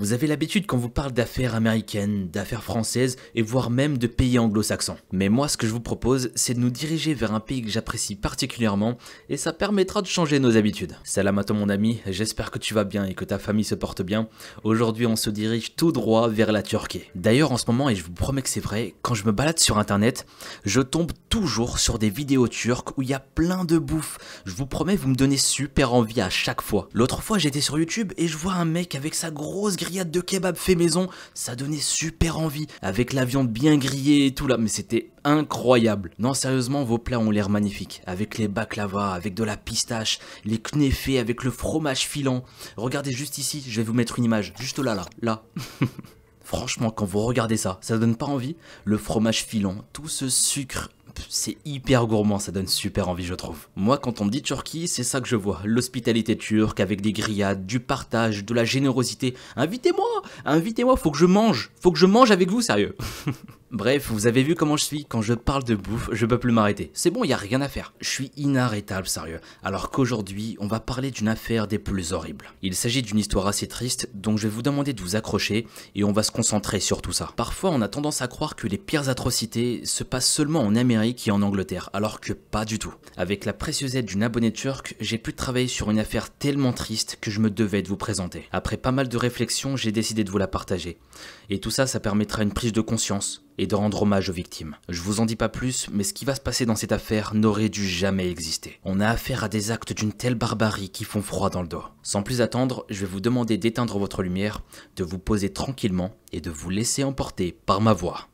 Vous avez l'habitude qu'on vous parle d'affaires américaines, d'affaires françaises et voire même de pays anglo-saxons. Mais moi ce que je vous propose c'est de nous diriger vers un pays que j'apprécie particulièrement et ça permettra de changer nos habitudes. Salam à toi mon ami, j'espère que tu vas bien et que ta famille se porte bien. Aujourd'hui on se dirige tout droit vers la Turquie. D'ailleurs en ce moment et je vous promets que c'est vrai, quand je me balade sur internet, je tombe toujours sur des vidéos turques où il y a plein de bouffe. Je vous promets vous me donnez super envie à chaque fois. L'autre fois j'étais sur YouTube et je vois un mec avec sa grosse de kebab fait maison, ça donnait super envie, avec la viande bien grillée et tout là, mais c'était incroyable. Non, sérieusement, vos plats ont l'air magnifiques, avec les baklava, avec de la pistache, les knéfés, avec le fromage filant. Regardez juste ici, je vais vous mettre une image, juste là, là, là. Franchement, quand vous regardez ça, ça donne pas envie. Le fromage filant, tout ce sucre c'est hyper gourmand, ça donne super envie je trouve. Moi quand on me dit Turquie, c'est ça que je vois, l'hospitalité turque avec des grillades, du partage, de la générosité. Invitez-moi, invitez-moi, faut que je mange, faut que je mange avec vous sérieux. Bref, vous avez vu comment je suis, quand je parle de bouffe, je peux plus m'arrêter. C'est bon, il y a rien à faire. Je suis inarrêtable, sérieux. Alors qu'aujourd'hui, on va parler d'une affaire des plus horribles. Il s'agit d'une histoire assez triste, donc je vais vous demander de vous accrocher et on va se concentrer sur tout ça. Parfois, on a tendance à croire que les pires atrocités se passent seulement en Amérique et en Angleterre, alors que pas du tout. Avec la précieuse aide d'une abonnée turque, j'ai pu travailler sur une affaire tellement triste que je me devais de vous présenter. Après pas mal de réflexions, j'ai décidé de vous la partager. Et tout ça, ça permettra une prise de conscience et de rendre hommage aux victimes. Je vous en dis pas plus, mais ce qui va se passer dans cette affaire n'aurait dû jamais exister. On a affaire à des actes d'une telle barbarie qui font froid dans le dos. Sans plus attendre, je vais vous demander d'éteindre votre lumière, de vous poser tranquillement et de vous laisser emporter par ma voix.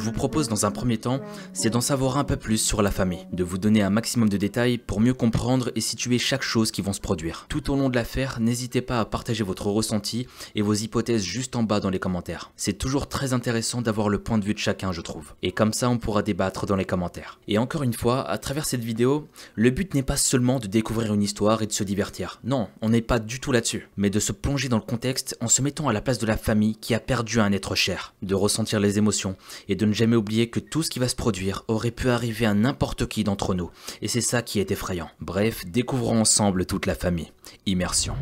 vous propose dans un premier temps, c'est d'en savoir un peu plus sur la famille, de vous donner un maximum de détails pour mieux comprendre et situer chaque chose qui vont se produire. Tout au long de l'affaire, n'hésitez pas à partager votre ressenti et vos hypothèses juste en bas dans les commentaires. C'est toujours très intéressant d'avoir le point de vue de chacun, je trouve. Et comme ça, on pourra débattre dans les commentaires. Et encore une fois, à travers cette vidéo, le but n'est pas seulement de découvrir une histoire et de se divertir. Non, on n'est pas du tout là-dessus, mais de se plonger dans le contexte en se mettant à la place de la famille qui a perdu un être cher, de ressentir les émotions et de ne jamais oublier que tout ce qui va se produire aurait pu arriver à n'importe qui d'entre nous, et c'est ça qui est effrayant. Bref, découvrons ensemble toute la famille. Immersion.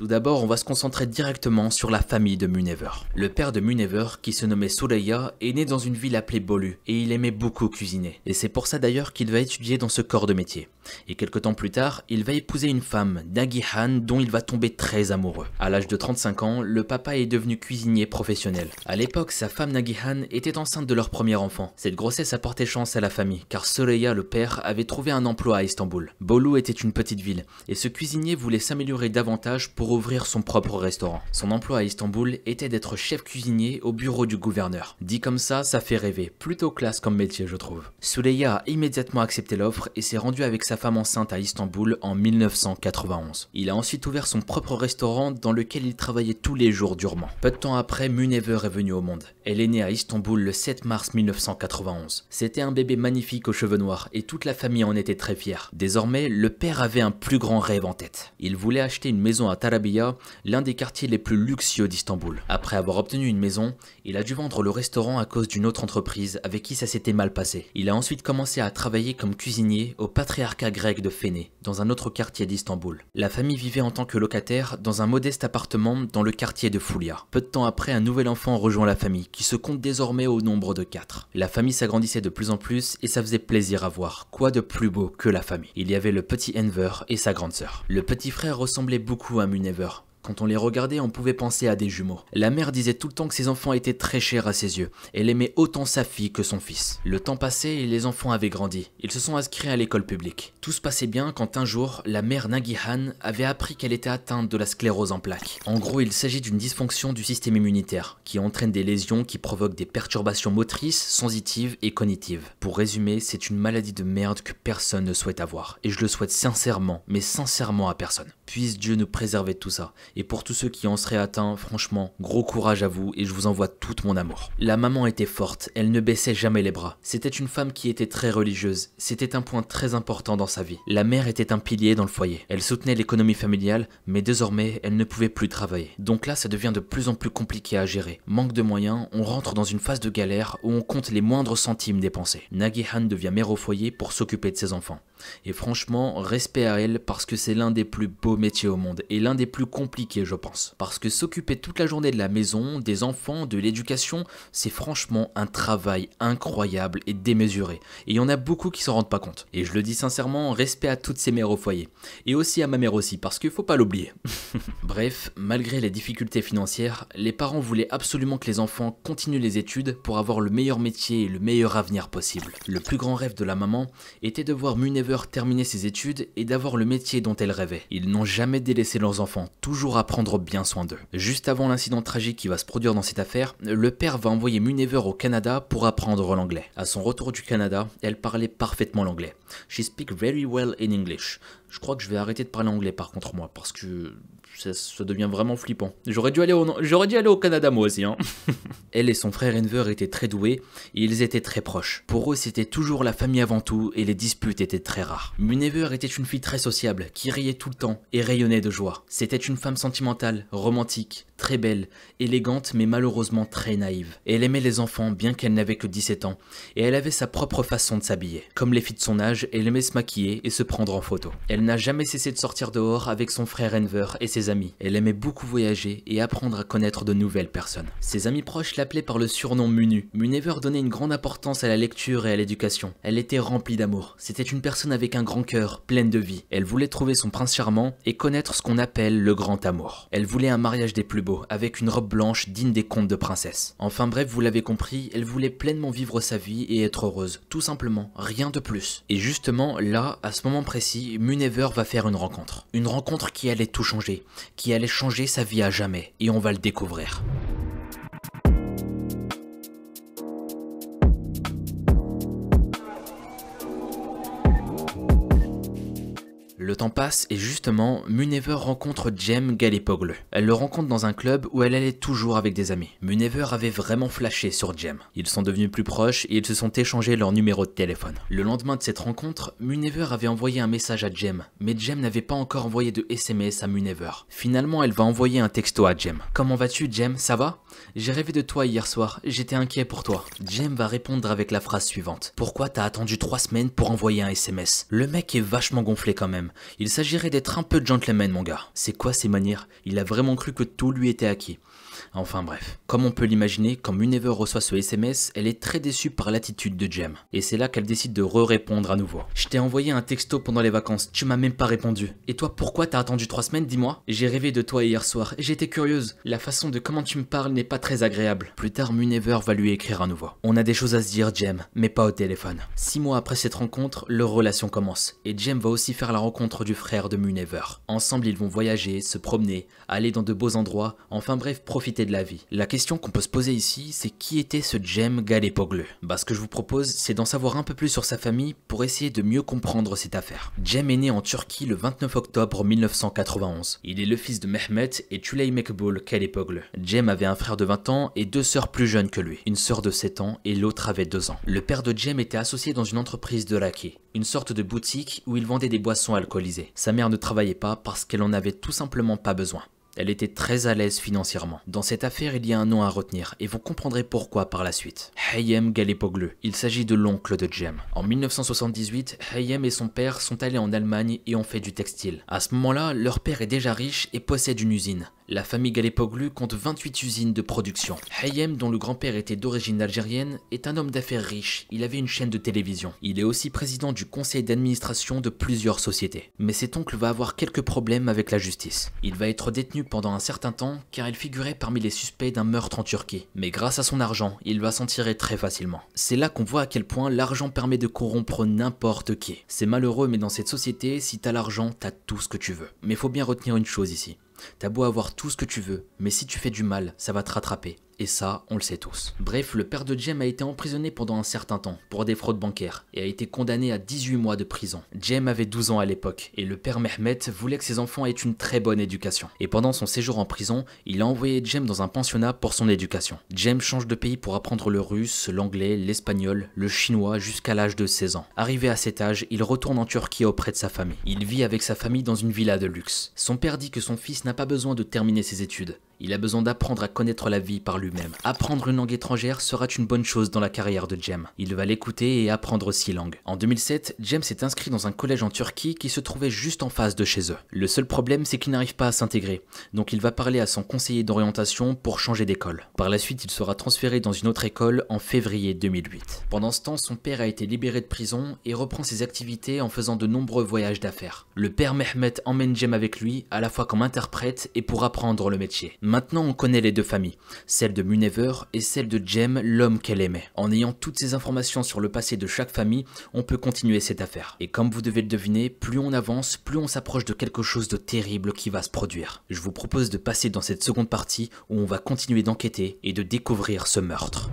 Tout d'abord, on va se concentrer directement sur la famille de Munever. Le père de Munever, qui se nommait Soleya, est né dans une ville appelée Bolu, et il aimait beaucoup cuisiner. Et c'est pour ça d'ailleurs qu'il va étudier dans ce corps de métier. Et quelques temps plus tard, il va épouser une femme, Nagihan, dont il va tomber très amoureux. À l'âge de 35 ans, le papa est devenu cuisinier professionnel. À l'époque, sa femme Nagihan était enceinte de leur premier enfant. Cette grossesse a porté chance à la famille, car Soleya, le père, avait trouvé un emploi à Istanbul. Bolu était une petite ville, et ce cuisinier voulait s'améliorer davantage pour ouvrir son propre restaurant. Son emploi à Istanbul était d'être chef cuisinier au bureau du gouverneur. Dit comme ça, ça fait rêver, plutôt classe comme métier je trouve. Suleya a immédiatement accepté l'offre et s'est rendu avec sa femme enceinte à Istanbul en 1991. Il a ensuite ouvert son propre restaurant dans lequel il travaillait tous les jours durement. Peu de temps après, Munever est venue au monde. Elle est née à Istanbul le 7 mars 1991. C'était un bébé magnifique aux cheveux noirs et toute la famille en était très fière. Désormais, le père avait un plus grand rêve en tête. Il voulait acheter une maison à Tarabella l'un des quartiers les plus luxueux d'Istanbul. Après avoir obtenu une maison, il a dû vendre le restaurant à cause d'une autre entreprise avec qui ça s'était mal passé. Il a ensuite commencé à travailler comme cuisinier au patriarcat grec de Féné, dans un autre quartier d'Istanbul. La famille vivait en tant que locataire dans un modeste appartement dans le quartier de Foulia. Peu de temps après, un nouvel enfant rejoint la famille, qui se compte désormais au nombre de quatre. La famille s'agrandissait de plus en plus et ça faisait plaisir à voir. Quoi de plus beau que la famille Il y avait le petit Enver et sa grande sœur. Le petit frère ressemblait beaucoup à Munet. Never. Quand on les regardait, on pouvait penser à des jumeaux. La mère disait tout le temps que ses enfants étaient très chers à ses yeux. Elle aimait autant sa fille que son fils. Le temps passait et les enfants avaient grandi. Ils se sont inscrits à l'école publique. Tout se passait bien quand un jour, la mère Nagihan avait appris qu'elle était atteinte de la sclérose en plaques. En gros, il s'agit d'une dysfonction du système immunitaire qui entraîne des lésions qui provoquent des perturbations motrices, sensitives et cognitives. Pour résumer, c'est une maladie de merde que personne ne souhaite avoir. Et je le souhaite sincèrement, mais sincèrement à personne. Puisse Dieu nous préserver de tout ça et pour tous ceux qui en seraient atteints, franchement, gros courage à vous et je vous envoie tout mon amour. La maman était forte, elle ne baissait jamais les bras. C'était une femme qui était très religieuse, c'était un point très important dans sa vie. La mère était un pilier dans le foyer. Elle soutenait l'économie familiale, mais désormais, elle ne pouvait plus travailler. Donc là, ça devient de plus en plus compliqué à gérer. Manque de moyens, on rentre dans une phase de galère où on compte les moindres centimes dépensés. han devient mère au foyer pour s'occuper de ses enfants. Et franchement, respect à elle parce que c'est l'un des plus beaux métiers au monde et l'un des plus compliqués je pense. Parce que s'occuper toute la journée de la maison, des enfants, de l'éducation, c'est franchement un travail incroyable et démesuré. Et il y en a beaucoup qui s'en rendent pas compte. Et je le dis sincèrement, respect à toutes ces mères au foyer. Et aussi à ma mère aussi, parce qu'il faut pas l'oublier. Bref, malgré les difficultés financières, les parents voulaient absolument que les enfants continuent les études pour avoir le meilleur métier et le meilleur avenir possible. Le plus grand rêve de la maman était de voir Munever terminer ses études et d'avoir le métier dont elle rêvait. Ils n'ont jamais délaissé leurs enfants, toujours apprendre bien soin d'eux. Juste avant l'incident tragique qui va se produire dans cette affaire, le père va envoyer Munever au Canada pour apprendre l'anglais. À son retour du Canada, elle parlait parfaitement l'anglais. She speak very well in English. Je crois que je vais arrêter de parler anglais par contre moi, parce que ça, devient vraiment flippant. J'aurais dû, aller au, Canada moi aussi. Hein. Elle et son frère Enver étaient très doués et ils étaient très proches. Pour eux, c'était toujours la famille avant tout et les disputes étaient très rares. Munever était une fille très sociable qui riait tout le temps et rayonnait de joie. C'était une femme sentimentale, romantique, très belle, élégante mais malheureusement très naïve. elle aimait les enfants bien qu'elle n'avait que 17 ans, et elle avait sa propre façon de s'habiller. Comme les filles de son âge, elle aimait se maquiller et se prendre en photo. Elle n'a jamais cessé de sortir dehors avec son frère Enver et ses amis. Elle aimait beaucoup voyager et apprendre à connaître de nouvelles personnes. Ses amis proches l'appelaient par le surnom Munu. Munever donnait une grande importance à la lecture et à l'éducation. Elle était remplie d'amour. C'était une personne avec un grand cœur, pleine de vie. Elle voulait trouver son prince charmant et connaître ce qu'on appelle le grand amour. Elle voulait un mariage des plus beaux avec une robe blanche digne des contes de princesse. Enfin bref, vous l'avez compris, elle voulait pleinement vivre sa vie et être heureuse, tout simplement, rien de plus. Et justement, là, à ce moment précis, Munever va faire une rencontre. Une rencontre qui allait tout changer, qui allait changer sa vie à jamais, et on va le découvrir. Le temps passe et justement, Munever rencontre Jem Galipogle. Elle le rencontre dans un club où elle allait toujours avec des amis. Munever avait vraiment flashé sur Jem. Ils sont devenus plus proches et ils se sont échangés leur numéro de téléphone. Le lendemain de cette rencontre, Munever avait envoyé un message à Jem, mais Jem n'avait pas encore envoyé de SMS à Munever. Finalement, elle va envoyer un texto à Jem. Comment vas-tu Jem, ça va J'ai rêvé de toi hier soir, j'étais inquiet pour toi. Jem va répondre avec la phrase suivante. Pourquoi t'as attendu 3 semaines pour envoyer un SMS Le mec est vachement gonflé quand même. Il s'agirait d'être un peu gentleman, mon gars. C'est quoi ces manières Il a vraiment cru que tout lui était acquis. Enfin bref. Comme on peut l'imaginer, quand Munever reçoit ce SMS, elle est très déçue par l'attitude de Jem. Et c'est là qu'elle décide de re-répondre à nouveau. Je t'ai envoyé un texto pendant les vacances, tu m'as même pas répondu. Et toi, pourquoi t'as attendu 3 semaines, dis-moi J'ai rêvé de toi hier soir, et j'étais curieuse. La façon de comment tu me parles n'est pas très agréable. Plus tard, Munever va lui écrire à nouveau. On a des choses à se dire, Jem, mais pas au téléphone. Six mois après cette rencontre, leur relation commence. Et Jem va aussi faire la rencontre du frère de Munever. Ensemble, ils vont voyager, se promener, aller dans de beaux endroits, enfin bref, profiter de la vie. La question qu'on peut se poser ici, c'est qui était ce Jem Galipoglu Bah ce que je vous propose, c'est d'en savoir un peu plus sur sa famille pour essayer de mieux comprendre cette affaire. Jem est né en Turquie le 29 octobre 1991. Il est le fils de Mehmet et Tulay Mekbul Galipoglu. Jem avait un frère de 20 ans et deux sœurs plus jeunes que lui. Une sœur de 7 ans et l'autre avait 2 ans. Le père de Jem était associé dans une entreprise de laquais, une sorte de boutique où il vendait des boissons alcoolisées. Sa mère ne travaillait pas parce qu'elle en avait tout simplement pas besoin. Elle était très à l'aise financièrement. Dans cette affaire, il y a un nom à retenir, et vous comprendrez pourquoi par la suite. Hayem Galepoglu. Il s'agit de l'oncle de Jem. En 1978, Hayem et son père sont allés en Allemagne et ont fait du textile. À ce moment-là, leur père est déjà riche et possède une usine. La famille Galépoglu compte 28 usines de production. Hayem, dont le grand-père était d'origine algérienne, est un homme d'affaires riche. Il avait une chaîne de télévision. Il est aussi président du conseil d'administration de plusieurs sociétés. Mais cet oncle va avoir quelques problèmes avec la justice. Il va être détenu pendant un certain temps car il figurait parmi les suspects d'un meurtre en Turquie. Mais grâce à son argent, il va s'en tirer très facilement. C'est là qu'on voit à quel point l'argent permet de corrompre n'importe qui. C'est malheureux mais dans cette société, si t'as l'argent, t'as tout ce que tu veux. Mais faut bien retenir une chose ici. T'as beau avoir tout ce que tu veux, mais si tu fais du mal, ça va te rattraper et ça, on le sait tous. Bref, le père de Jem a été emprisonné pendant un certain temps pour des fraudes bancaires et a été condamné à 18 mois de prison. Jem avait 12 ans à l'époque et le père Mehmet voulait que ses enfants aient une très bonne éducation. Et pendant son séjour en prison, il a envoyé Jem dans un pensionnat pour son éducation. Jem change de pays pour apprendre le russe, l'anglais, l'espagnol, le chinois jusqu'à l'âge de 16 ans. Arrivé à cet âge, il retourne en Turquie auprès de sa famille. Il vit avec sa famille dans une villa de luxe. Son père dit que son fils n'a pas besoin de terminer ses études il a besoin d'apprendre à connaître la vie par lui-même. Apprendre une langue étrangère sera une bonne chose dans la carrière de Jem. Il va l'écouter et apprendre six langues. En 2007, Jem s'est inscrit dans un collège en Turquie qui se trouvait juste en face de chez eux. Le seul problème, c'est qu'il n'arrive pas à s'intégrer, donc il va parler à son conseiller d'orientation pour changer d'école. Par la suite, il sera transféré dans une autre école en février 2008. Pendant ce temps, son père a été libéré de prison et reprend ses activités en faisant de nombreux voyages d'affaires. Le père Mehmet emmène Jem avec lui, à la fois comme interprète et pour apprendre le métier. Maintenant, on connaît les deux familles, celle de Munever et celle de Jem, l'homme qu'elle aimait. En ayant toutes ces informations sur le passé de chaque famille, on peut continuer cette affaire. Et comme vous devez le deviner, plus on avance, plus on s'approche de quelque chose de terrible qui va se produire. Je vous propose de passer dans cette seconde partie où on va continuer d'enquêter et de découvrir ce meurtre.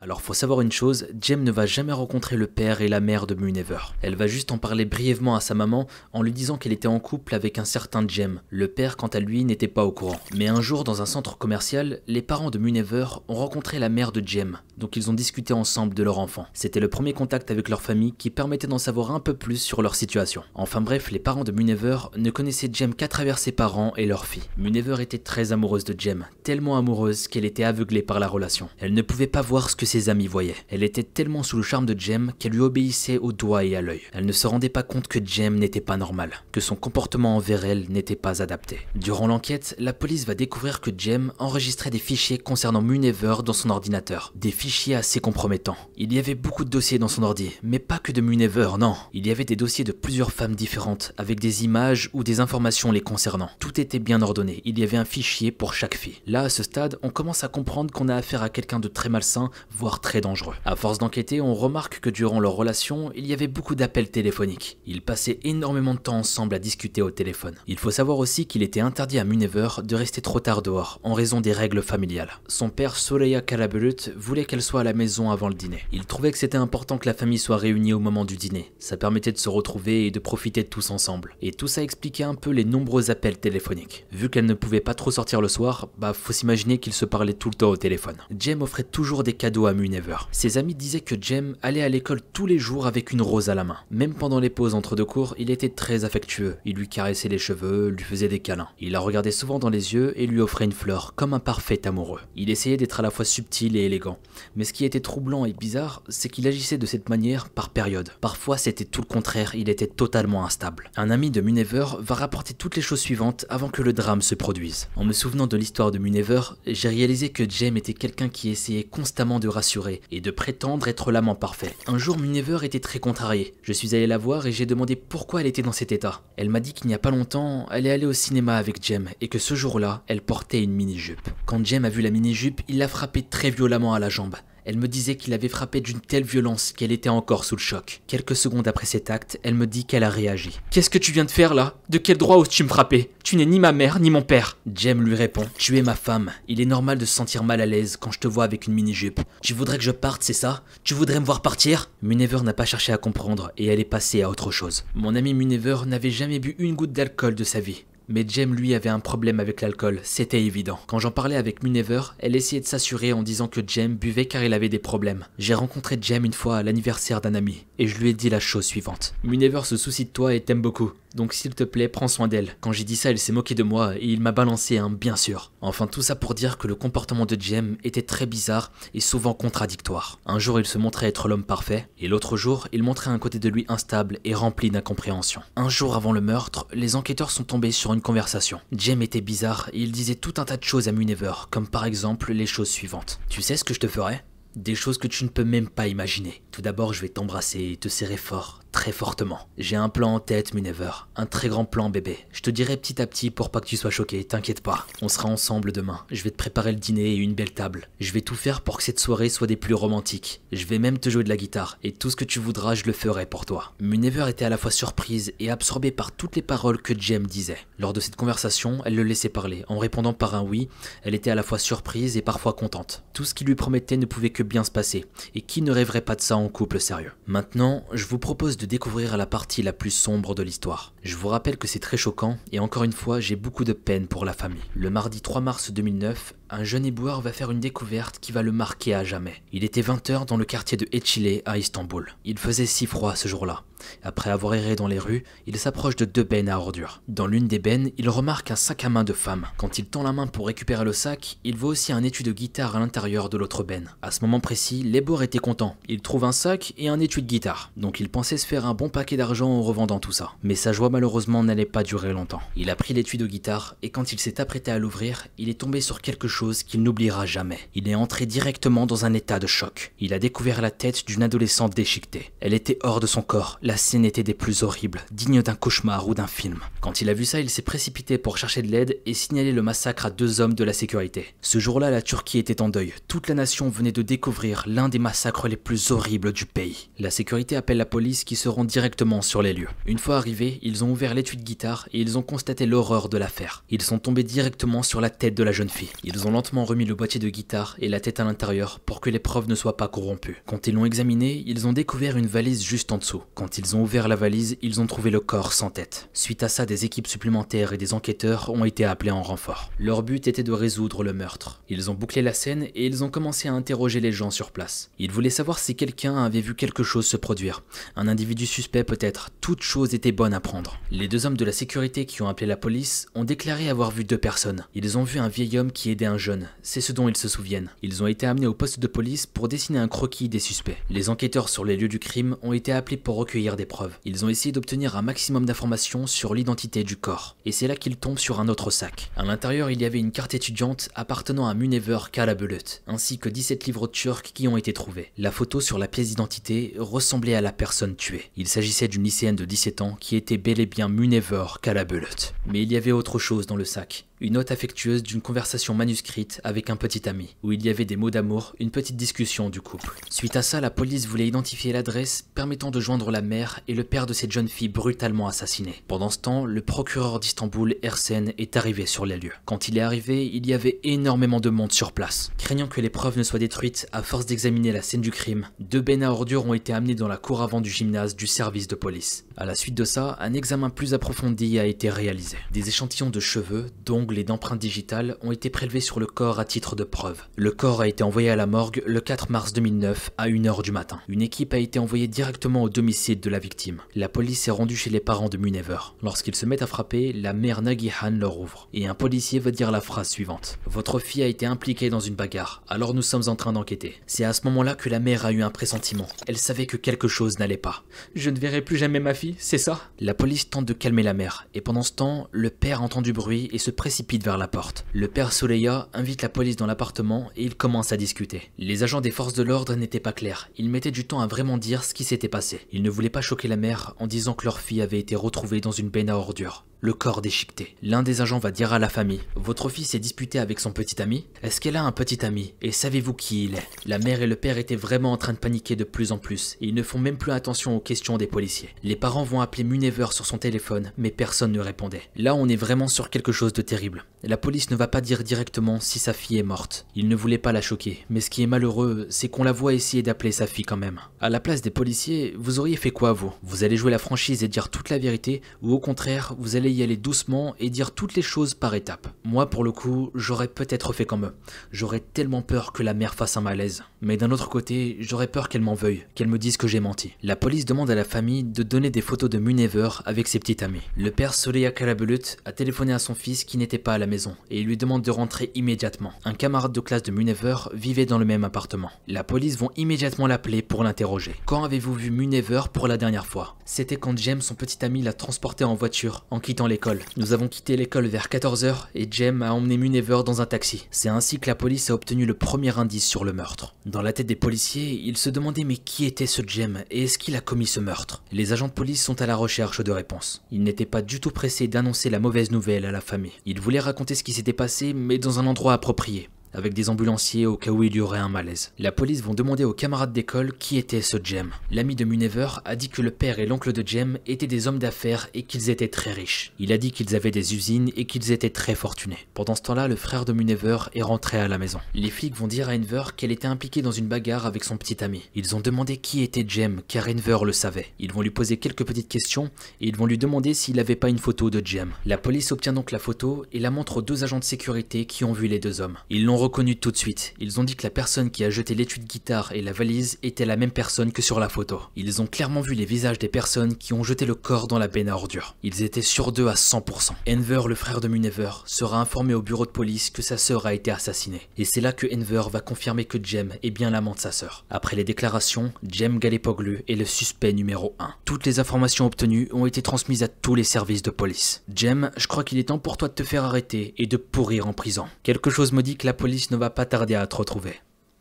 Alors pour savoir une chose, Jem ne va jamais rencontrer le père et la mère de Munever. Elle va juste en parler brièvement à sa maman en lui disant qu'elle était en couple avec un certain Jem. Le père, quant à lui, n'était pas au courant. Mais un jour, dans un centre commercial, les parents de Munever ont rencontré la mère de Jem, donc ils ont discuté ensemble de leur enfant. C'était le premier contact avec leur famille qui permettait d'en savoir un peu plus sur leur situation. Enfin bref, les parents de Munever ne connaissaient Jem qu'à travers ses parents et leur fille. Munever était très amoureuse de Jem, tellement amoureuse qu'elle était aveuglée par la relation. Elle ne pouvait pas voir ce que ses amis voyait. Elle était tellement sous le charme de Jem qu'elle lui obéissait au doigt et à l'œil. Elle ne se rendait pas compte que Jem n'était pas normal que son comportement envers elle n'était pas adapté. Durant l'enquête, la police va découvrir que Jem enregistrait des fichiers concernant Munever dans son ordinateur. Des fichiers assez compromettants. Il y avait beaucoup de dossiers dans son ordi, mais pas que de Munever, non. Il y avait des dossiers de plusieurs femmes différentes, avec des images ou des informations les concernant. Tout était bien ordonné, il y avait un fichier pour chaque fille. Là, à ce stade, on commence à comprendre qu'on a affaire à quelqu'un de très malsain, voire très dangereux. À force d'enquêter, on remarque que durant leur relation, il y avait beaucoup d'appels téléphoniques. Ils passaient énormément de temps ensemble à discuter au téléphone. Il faut savoir aussi qu'il était interdit à Munever de rester trop tard dehors, en raison des règles familiales. Son père Soleya Kalabulut voulait qu'elle soit à la maison avant le dîner. Il trouvait que c'était important que la famille soit réunie au moment du dîner. Ça permettait de se retrouver et de profiter de tous ensemble. Et tout ça expliquait un peu les nombreux appels téléphoniques. Vu qu'elle ne pouvait pas trop sortir le soir, bah faut s'imaginer qu'ils se parlaient tout le temps au téléphone. Jem offrait toujours des cadeaux à Munever ses amis disaient que Jem allait à l'école tous les jours avec une rose à la main. Même pendant les pauses entre deux cours, il était très affectueux. Il lui caressait les cheveux, lui faisait des câlins. Il la regardait souvent dans les yeux et lui offrait une fleur, comme un parfait amoureux. Il essayait d'être à la fois subtil et élégant. Mais ce qui était troublant et bizarre, c'est qu'il agissait de cette manière par période. Parfois, c'était tout le contraire, il était totalement instable. Un ami de Munever va rapporter toutes les choses suivantes avant que le drame se produise. En me souvenant de l'histoire de Munever, j'ai réalisé que Jem était quelqu'un qui essayait constamment de rassurer et de prétendre être l'amant parfait. Un jour, Minever était très contrariée. Je suis allé la voir et j'ai demandé pourquoi elle était dans cet état. Elle m'a dit qu'il n'y a pas longtemps, elle est allée au cinéma avec Jem et que ce jour-là, elle portait une mini-jupe. Quand Jem a vu la mini-jupe, il l'a frappée très violemment à la jambe. Elle me disait qu'il avait frappé d'une telle violence qu'elle était encore sous le choc. Quelques secondes après cet acte, elle me dit qu'elle a réagi. Qu'est-ce que tu viens de faire là De quel droit oses-tu me frapper Tu n'es ni ma mère ni mon père. Jem lui répond Tu es ma femme. Il est normal de se sentir mal à l'aise quand je te vois avec une mini-jupe. Tu voudrais que je parte, c'est ça Tu voudrais me voir partir Munever n'a pas cherché à comprendre et elle est passée à autre chose. Mon ami Munever n'avait jamais bu une goutte d'alcool de sa vie. Mais Jem, lui, avait un problème avec l'alcool, c'était évident. Quand j'en parlais avec Munever, elle essayait de s'assurer en disant que Jem buvait car il avait des problèmes. J'ai rencontré Jem une fois à l'anniversaire d'un ami, et je lui ai dit la chose suivante. Munever se soucie de toi et t'aime beaucoup, donc s'il te plaît, prends soin d'elle. Quand j'ai dit ça, elle s'est moquée de moi, et il m'a balancé un bien sûr. Enfin, tout ça pour dire que le comportement de Jem était très bizarre et souvent contradictoire. Un jour, il se montrait être l'homme parfait, et l'autre jour, il montrait un côté de lui instable et rempli d'incompréhension. Un jour avant le meurtre, les enquêteurs sont tombés sur une conversation. Jem était bizarre et il disait tout un tas de choses à Munever, comme par exemple les choses suivantes. Tu sais ce que je te ferais Des choses que tu ne peux même pas imaginer. Tout d'abord, je vais t'embrasser et te serrer fort, très fortement. J'ai un plan en tête, Munever. Un très grand plan, bébé. Je te dirai petit à petit pour pas que tu sois choqué, t'inquiète pas. On sera ensemble demain. Je vais te préparer le dîner et une belle table. Je vais tout faire pour que cette soirée soit des plus romantiques. Je vais même te jouer de la guitare, et tout ce que tu voudras, je le ferai pour toi. Munever était à la fois surprise et absorbée par toutes les paroles que Jem disait. Lors de cette conversation, elle le laissait parler. En répondant par un oui, elle était à la fois surprise et parfois contente. Tout ce qu'il lui promettait ne pouvait que bien se passer, et qui ne rêverait pas de ça en couple sérieux. Maintenant, je vous propose de découvrir la partie la plus sombre de l'histoire. Je vous rappelle que c'est très choquant et encore une fois j'ai beaucoup de peine pour la famille. Le mardi 3 mars 2009, un jeune éboueur va faire une découverte qui va le marquer à jamais. Il était 20h dans le quartier de Etchile à Istanbul. Il faisait si froid ce jour-là. Après avoir erré dans les rues, il s'approche de deux bennes à ordures. Dans l'une des bennes, il remarque un sac à main de femme. Quand il tend la main pour récupérer le sac, il voit aussi un étui de guitare à l'intérieur de l'autre benne. À ce moment précis, l'éboueur était content. Il trouve un sac et un étui de guitare. Donc il pensait se faire faire un bon paquet d'argent en revendant tout ça. Mais sa joie malheureusement n'allait pas durer longtemps. Il a pris l'étui de guitare et quand il s'est apprêté à l'ouvrir, il est tombé sur quelque chose qu'il n'oubliera jamais. Il est entré directement dans un état de choc. Il a découvert la tête d'une adolescente déchiquetée. Elle était hors de son corps, la scène était des plus horribles, digne d'un cauchemar ou d'un film. Quand il a vu ça, il s'est précipité pour chercher de l'aide et signaler le massacre à deux hommes de la sécurité. Ce jour-là, la Turquie était en deuil. Toute la nation venait de découvrir l'un des massacres les plus horribles du pays. La sécurité appelle la police qui se directement sur les lieux. Une fois arrivés, ils ont ouvert l'étui de guitare et ils ont constaté l'horreur de l'affaire. Ils sont tombés directement sur la tête de la jeune fille. Ils ont lentement remis le boîtier de guitare et la tête à l'intérieur pour que les preuves ne soient pas corrompues. Quand ils l'ont examiné, ils ont découvert une valise juste en dessous. Quand ils ont ouvert la valise, ils ont trouvé le corps sans tête. Suite à ça, des équipes supplémentaires et des enquêteurs ont été appelés en renfort. Leur but était de résoudre le meurtre. Ils ont bouclé la scène et ils ont commencé à interroger les gens sur place. Ils voulaient savoir si quelqu'un avait vu quelque chose se produire. Un individu du suspect peut-être, toute chose était bonne à prendre. Les deux hommes de la sécurité qui ont appelé la police ont déclaré avoir vu deux personnes. Ils ont vu un vieil homme qui aidait un jeune, c'est ce dont ils se souviennent. Ils ont été amenés au poste de police pour dessiner un croquis des suspects. Les enquêteurs sur les lieux du crime ont été appelés pour recueillir des preuves. Ils ont essayé d'obtenir un maximum d'informations sur l'identité du corps. Et c'est là qu'ils tombent sur un autre sac. À l'intérieur, il y avait une carte étudiante appartenant à Munever Kalabelut. ainsi que 17 livres turcs qui ont été trouvés. La photo sur la pièce d'identité ressemblait à la personne tuée. Il s'agissait d'une lycéenne de 17 ans qui était bel et bien munévore qu'à la belote. Mais il y avait autre chose dans le sac une note affectueuse d'une conversation manuscrite avec un petit ami, où il y avait des mots d'amour, une petite discussion du couple. Suite à ça, la police voulait identifier l'adresse permettant de joindre la mère et le père de cette jeune fille brutalement assassinée. Pendant ce temps, le procureur d'Istanbul, Ersen, est arrivé sur les lieux. Quand il est arrivé, il y avait énormément de monde sur place. Craignant que les preuves ne soient détruites à force d'examiner la scène du crime, deux bennes à ordures ont été amenées dans la cour avant du gymnase du service de police. À la suite de ça, un examen plus approfondi a été réalisé. Des échantillons de cheveux, d'ongles, les et digitales ont été prélevées sur le corps à titre de preuve. Le corps a été envoyé à la morgue le 4 mars 2009 à 1h du matin. Une équipe a été envoyée directement au domicile de la victime. La police s'est rendue chez les parents de Munever. Lorsqu'ils se mettent à frapper, la mère Nagihan leur ouvre et un policier veut dire la phrase suivante. Votre fille a été impliquée dans une bagarre, alors nous sommes en train d'enquêter. C'est à ce moment-là que la mère a eu un pressentiment. Elle savait que quelque chose n'allait pas. Je ne verrai plus jamais ma fille, c'est ça La police tente de calmer la mère et pendant ce temps, le père entend du bruit et se précipite vers la porte. Le père Soleya invite la police dans l'appartement et ils commencent à discuter. Les agents des forces de l'ordre n'étaient pas clairs. Ils mettaient du temps à vraiment dire ce qui s'était passé. Ils ne voulaient pas choquer la mère en disant que leur fille avait été retrouvée dans une benne à ordures le corps déchiqueté. L'un des agents va dire à la famille « Votre fils est disputé avec son petit ami Est-ce qu'elle a un petit ami Et savez-vous qui il est ?» La mère et le père étaient vraiment en train de paniquer de plus en plus, et ils ne font même plus attention aux questions des policiers. Les parents vont appeler Munever sur son téléphone, mais personne ne répondait. Là, on est vraiment sur quelque chose de terrible. La police ne va pas dire directement si sa fille est morte. Il ne voulait pas la choquer, mais ce qui est malheureux, c'est qu'on la voit essayer d'appeler sa fille quand même. À la place des policiers, vous auriez fait quoi vous Vous allez jouer la franchise et dire toute la vérité, ou au contraire, vous allez y aller doucement et dire toutes les choses par étapes. Moi pour le coup, j'aurais peut-être fait comme eux. J'aurais tellement peur que la mère fasse un malaise. Mais d'un autre côté, j'aurais peur qu'elle m'en veuille, qu'elle me dise que j'ai menti. La police demande à la famille de donner des photos de Munever avec ses petits amis. Le père Soleil Karabulut a téléphoné à son fils qui n'était n'était pas à la maison et il lui demande de rentrer immédiatement. Un camarade de classe de Munever vivait dans le même appartement. La police vont immédiatement l'appeler pour l'interroger. Quand avez-vous vu Munever pour la dernière fois C'était quand Jem, son petit ami, l'a transporté en voiture en quittant l'école. Nous avons quitté l'école vers 14h et Jem a emmené Munever dans un taxi. C'est ainsi que la police a obtenu le premier indice sur le meurtre. Dans la tête des policiers, ils se demandaient mais qui était ce Jem et est-ce qu'il a commis ce meurtre Les agents de police sont à la recherche de réponses. Ils n'étaient pas du tout pressés d'annoncer la mauvaise nouvelle à la famille. Il voulait raconter ce qui s'était passé, mais dans un endroit approprié avec des ambulanciers au cas où il y aurait un malaise. La police vont demander aux camarades d'école qui était ce Jem. L'ami de Munever a dit que le père et l'oncle de Jem étaient des hommes d'affaires et qu'ils étaient très riches. Il a dit qu'ils avaient des usines et qu'ils étaient très fortunés. Pendant ce temps-là, le frère de Munever est rentré à la maison. Les flics vont dire à Enver qu'elle était impliquée dans une bagarre avec son petit ami. Ils ont demandé qui était Jem, car Enver le savait. Ils vont lui poser quelques petites questions et ils vont lui demander s'il n'avait pas une photo de Jem. La police obtient donc la photo et la montre aux deux agents de sécurité qui ont vu les deux hommes. Ils l'ont reconnu tout de suite. Ils ont dit que la personne qui a jeté l'étude de guitare et la valise était la même personne que sur la photo. Ils ont clairement vu les visages des personnes qui ont jeté le corps dans la benne à ordures. Ils étaient sur deux à 100%. Enver, le frère de Munever, sera informé au bureau de police que sa sœur a été assassinée. Et c'est là que Enver va confirmer que Jem est bien l'amant de sa sœur. Après les déclarations, Jem Galepoglu est le suspect numéro 1. Toutes les informations obtenues ont été transmises à tous les services de police. Jem, je crois qu'il est temps pour toi de te faire arrêter et de pourrir en prison. Quelque chose me dit que la police Alice ne va pas tarder à te retrouver.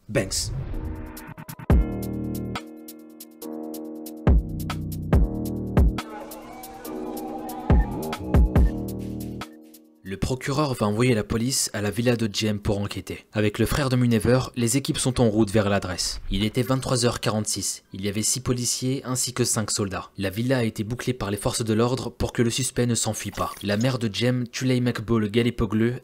Banks. Le procureur va envoyer la police à la villa de Jem pour enquêter. Avec le frère de Munever, les équipes sont en route vers l'adresse. Il était 23h46. Il y avait 6 policiers ainsi que 5 soldats. La villa a été bouclée par les forces de l'ordre pour que le suspect ne s'enfuit pas. La mère de Jem, Tulay McBo, le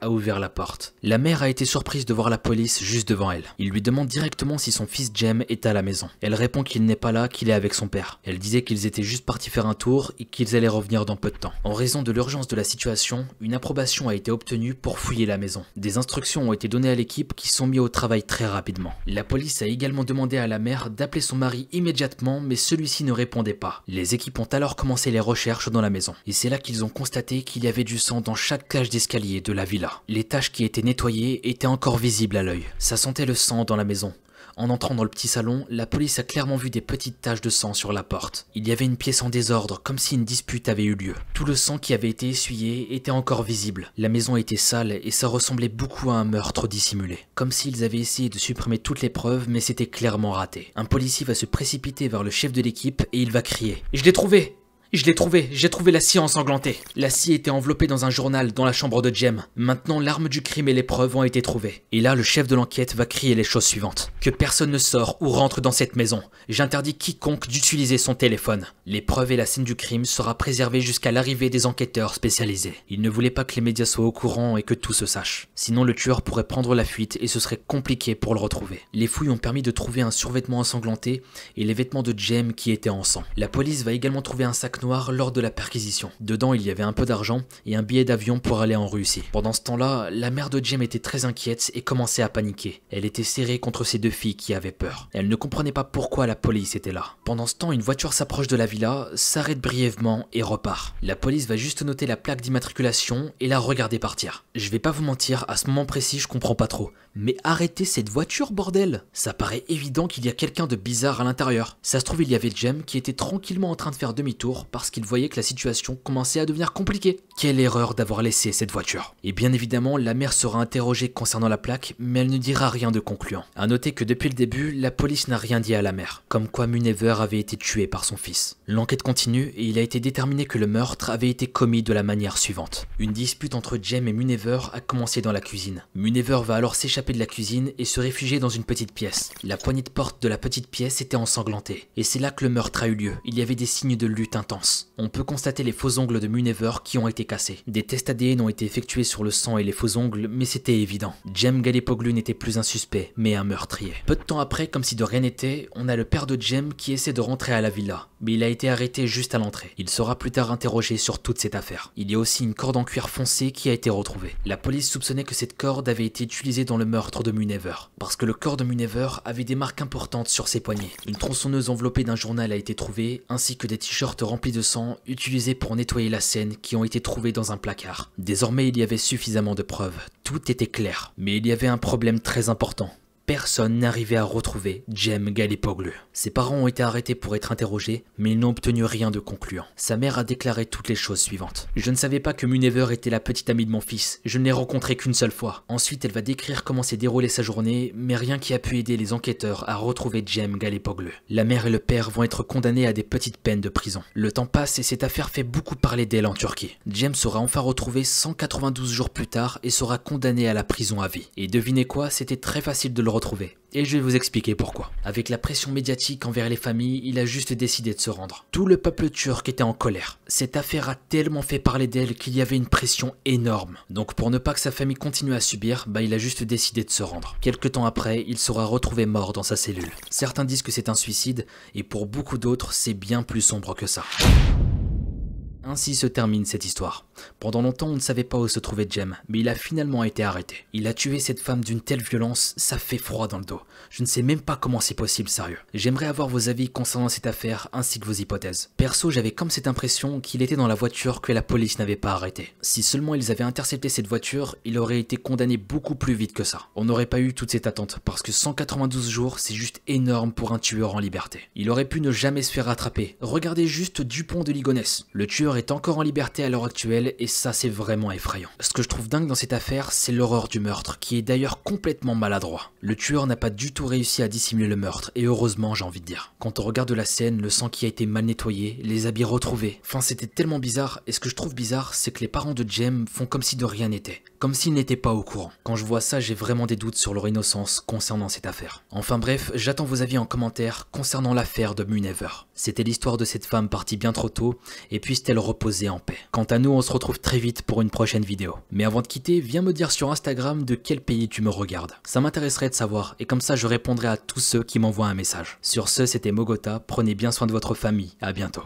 a ouvert la porte. La mère a été surprise de voir la police juste devant elle. Il lui demande directement si son fils Jem est à la maison. Elle répond qu'il n'est pas là, qu'il est avec son père. Elle disait qu'ils étaient juste partis faire un tour et qu'ils allaient revenir dans peu de temps. En raison de l'urgence de la situation, une approbation a été obtenue pour fouiller la maison. Des instructions ont été données à l'équipe qui sont mis au travail très rapidement. La police a également demandé à la mère d'appeler son mari immédiatement mais celui-ci ne répondait pas. Les équipes ont alors commencé les recherches dans la maison et c'est là qu'ils ont constaté qu'il y avait du sang dans chaque cage d'escalier de la villa. Les taches qui étaient nettoyées étaient encore visibles à l'œil. Ça sentait le sang dans la maison en entrant dans le petit salon, la police a clairement vu des petites taches de sang sur la porte. Il y avait une pièce en désordre, comme si une dispute avait eu lieu. Tout le sang qui avait été essuyé était encore visible. La maison était sale et ça ressemblait beaucoup à un meurtre dissimulé. Comme s'ils avaient essayé de supprimer toutes les preuves, mais c'était clairement raté. Un policier va se précipiter vers le chef de l'équipe et il va crier « Je l'ai trouvé je l'ai trouvé, j'ai trouvé la scie ensanglantée. La scie était enveloppée dans un journal dans la chambre de Jem. Maintenant, l'arme du crime et les preuves ont été trouvées. Et là, le chef de l'enquête va crier les choses suivantes. Que personne ne sort ou rentre dans cette maison. J'interdis quiconque d'utiliser son téléphone. Les preuves et la scène du crime sera préservée jusqu'à l'arrivée des enquêteurs spécialisés. Il ne voulait pas que les médias soient au courant et que tout se sache. Sinon, le tueur pourrait prendre la fuite et ce serait compliqué pour le retrouver. Les fouilles ont permis de trouver un survêtement ensanglanté et les vêtements de Jem qui étaient en sang. La police va également trouver un sac noir lors de la perquisition. Dedans, il y avait un peu d'argent et un billet d'avion pour aller en Russie. Pendant ce temps-là, la mère de Jem était très inquiète et commençait à paniquer. Elle était serrée contre ses deux filles qui avaient peur. Elle ne comprenait pas pourquoi la police était là. Pendant ce temps, une voiture s'approche de la villa, s'arrête brièvement et repart. La police va juste noter la plaque d'immatriculation et la regarder partir. Je vais pas vous mentir, à ce moment précis, je comprends pas trop. Mais arrêtez cette voiture, bordel Ça paraît évident qu'il y a quelqu'un de bizarre à l'intérieur. Ça se trouve, il y avait Jem qui était tranquillement en train de faire demi-tour parce qu'il voyait que la situation commençait à devenir compliquée. Quelle erreur d'avoir laissé cette voiture. Et bien évidemment, la mère sera interrogée concernant la plaque, mais elle ne dira rien de concluant. À noter que depuis le début, la police n'a rien dit à la mère, comme quoi Munever avait été tué par son fils. L'enquête continue et il a été déterminé que le meurtre avait été commis de la manière suivante. Une dispute entre Jem et Munever a commencé dans la cuisine. Munever va alors s'échapper de la cuisine et se réfugier dans une petite pièce. La poignée de porte de la petite pièce était ensanglantée, et c'est là que le meurtre a eu lieu. Il y avait des signes de lutte intense on peut constater les faux ongles de Munever qui ont été cassés. Des tests ADN ont été effectués sur le sang et les faux ongles, mais c'était évident. Jem Gallipoglu n'était plus un suspect, mais un meurtrier. Peu de temps après, comme si de rien n'était, on a le père de Jem qui essaie de rentrer à la villa mais il a été arrêté juste à l'entrée. Il sera plus tard interrogé sur toute cette affaire. Il y a aussi une corde en cuir foncé qui a été retrouvée. La police soupçonnait que cette corde avait été utilisée dans le meurtre de Munever, parce que le corps de Munever avait des marques importantes sur ses poignets. Une tronçonneuse enveloppée d'un journal a été trouvée, ainsi que des t-shirts remplis de sang utilisés pour nettoyer la scène qui ont été trouvés dans un placard. Désormais, il y avait suffisamment de preuves. Tout était clair, mais il y avait un problème très important personne n'arrivait à retrouver Jem Galipoglu. Ses parents ont été arrêtés pour être interrogés, mais ils n'ont obtenu rien de concluant. Sa mère a déclaré toutes les choses suivantes. Je ne savais pas que Munever était la petite amie de mon fils, je ne l'ai rencontrée qu'une seule fois. Ensuite, elle va décrire comment s'est déroulée sa journée, mais rien qui a pu aider les enquêteurs à retrouver Jem Galipoglu. La mère et le père vont être condamnés à des petites peines de prison. Le temps passe et cette affaire fait beaucoup parler d'elle en Turquie. Jem sera enfin retrouvé 192 jours plus tard et sera condamné à la prison à vie. Et devinez quoi, c'était très facile de le et je vais vous expliquer pourquoi. Avec la pression médiatique envers les familles, il a juste décidé de se rendre. Tout le peuple turc était en colère. Cette affaire a tellement fait parler d'elle qu'il y avait une pression énorme. Donc pour ne pas que sa famille continue à subir, bah il a juste décidé de se rendre. Quelque temps après, il sera retrouvé mort dans sa cellule. Certains disent que c'est un suicide, et pour beaucoup d'autres, c'est bien plus sombre que ça. Ainsi se termine cette histoire. Pendant longtemps, on ne savait pas où se trouvait Jem, mais il a finalement été arrêté. Il a tué cette femme d'une telle violence, ça fait froid dans le dos. Je ne sais même pas comment c'est possible, sérieux. J'aimerais avoir vos avis concernant cette affaire, ainsi que vos hypothèses. Perso, j'avais comme cette impression qu'il était dans la voiture que la police n'avait pas arrêtée. Si seulement ils avaient intercepté cette voiture, il aurait été condamné beaucoup plus vite que ça. On n'aurait pas eu toute cette attente, parce que 192 jours, c'est juste énorme pour un tueur en liberté. Il aurait pu ne jamais se faire rattraper. Regardez juste Dupont de Ligonnès. Le tueur est encore en liberté à l'heure actuelle et ça c'est vraiment effrayant. Ce que je trouve dingue dans cette affaire, c'est l'horreur du meurtre, qui est d'ailleurs complètement maladroit. Le tueur n'a pas du tout réussi à dissimuler le meurtre, et heureusement j'ai envie de dire. Quand on regarde la scène, le sang qui a été mal nettoyé, les habits retrouvés, enfin c'était tellement bizarre, et ce que je trouve bizarre, c'est que les parents de Jem font comme si de rien n'était, comme s'ils n'étaient pas au courant. Quand je vois ça, j'ai vraiment des doutes sur leur innocence concernant cette affaire. Enfin bref, j'attends vos avis en commentaire concernant l'affaire de Munever. C'était l'histoire de cette femme partie bien trop tôt et puisse-t-elle reposer en paix. Quant à nous, on se retrouve très vite pour une prochaine vidéo. Mais avant de quitter, viens me dire sur Instagram de quel pays tu me regardes. Ça m'intéresserait de savoir et comme ça je répondrai à tous ceux qui m'envoient un message. Sur ce, c'était Mogota, prenez bien soin de votre famille, à bientôt.